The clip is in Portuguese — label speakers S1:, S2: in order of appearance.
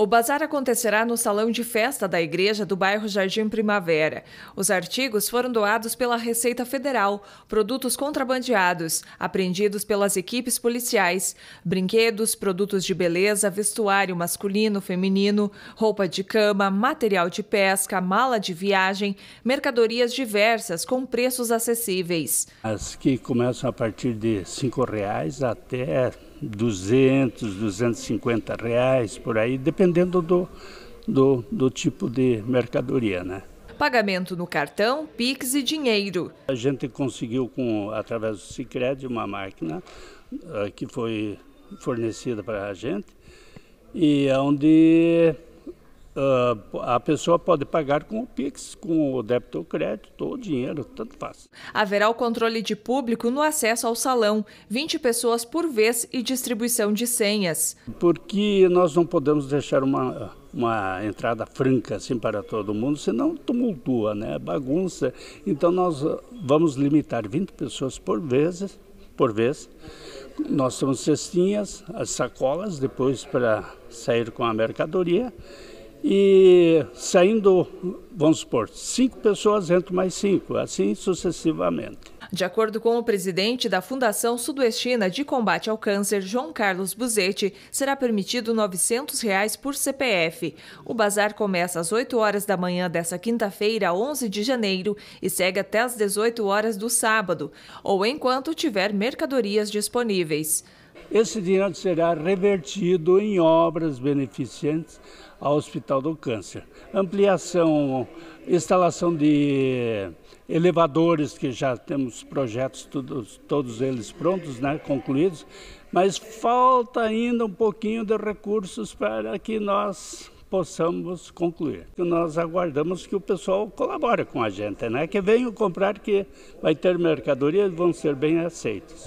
S1: O bazar acontecerá no salão de festa da igreja do bairro Jardim Primavera. Os artigos foram doados pela Receita Federal, produtos contrabandeados, apreendidos pelas equipes policiais, brinquedos, produtos de beleza, vestuário masculino, feminino, roupa de cama, material de pesca, mala de viagem, mercadorias diversas com preços acessíveis.
S2: As que começam a partir de R$ 5,00 até 200, 250 reais por aí,
S1: dependendo
S2: do, do, do tipo de mercadoria, né?
S1: Pagamento no cartão, Pix e dinheiro.
S2: A gente conseguiu, com, através do Cicred, uma máquina uh, que foi fornecida para a gente e onde Uh, a pessoa pode pagar com o Pix, com o débito ou crédito, ou dinheiro, tanto faz.
S1: Haverá o controle de público no acesso ao salão, 20 pessoas por vez e distribuição de senhas.
S2: Porque nós não podemos deixar uma, uma entrada franca assim para todo mundo, senão tumultua, né? bagunça. Então nós vamos limitar 20 pessoas por vez, por vez nós temos cestinhas, as sacolas, depois para sair com a mercadoria e saindo, vamos supor, cinco pessoas, entram mais cinco, assim sucessivamente.
S1: De acordo com o presidente da Fundação Sudoestina de Combate ao Câncer, João Carlos Buzetti, será permitido R$ 900 reais por CPF. O bazar começa às 8 horas da manhã desta quinta-feira, 11 de janeiro, e segue até às 18 horas do sábado, ou enquanto tiver mercadorias disponíveis.
S2: Esse dinheiro será revertido em obras beneficentes ao Hospital do Câncer. Ampliação, instalação de elevadores, que já temos projetos todos, todos eles prontos, né, concluídos, mas falta ainda um pouquinho de recursos para que nós possamos concluir. Nós aguardamos que o pessoal colabore com a gente, né? que venham comprar, que vai ter mercadoria e vão ser bem aceitos.